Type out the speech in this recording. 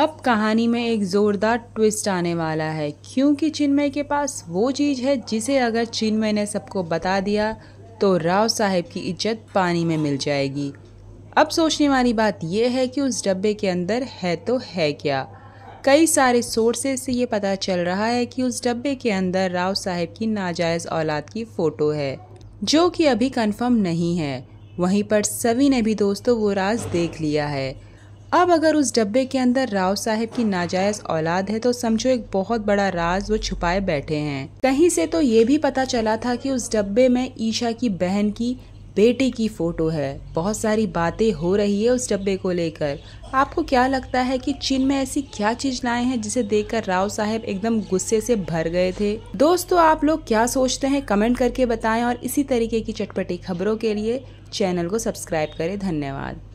अब कहानी में एक ज़ोरदार ट्विस्ट आने वाला है क्योंकि चिन्मय के पास वो चीज़ है जिसे अगर चिन्मय ने सबको बता दिया तो राव साहब की इज्जत पानी में मिल जाएगी अब सोचने वाली बात यह है कि उस डब्बे के अंदर है तो है क्या कई सारे सोर्सेज से ये पता चल रहा है कि उस डब्बे के अंदर राव साहब की नाजायज़ औलाद की फ़ोटो है जो कि अभी कंफर्म नहीं है वहीं पर सभी ने भी दोस्तों वो राज देख लिया है अब अगर उस डब्बे के अंदर राव साहब की नाजायज औलाद है तो समझो एक बहुत बड़ा राज वो छुपाए बैठे हैं कहीं से तो ये भी पता चला था कि उस डब्बे में ईशा की बहन की बेटी की फोटो है बहुत सारी बातें हो रही है उस डब्बे को लेकर आपको क्या लगता है कि चीन में ऐसी क्या चीज लाए हैं जिसे देखकर राव साहब एकदम गुस्से से भर गए थे दोस्तों आप लोग क्या सोचते हैं कमेंट करके बताएं और इसी तरीके की चटपटी खबरों के लिए चैनल को सब्सक्राइब करें धन्यवाद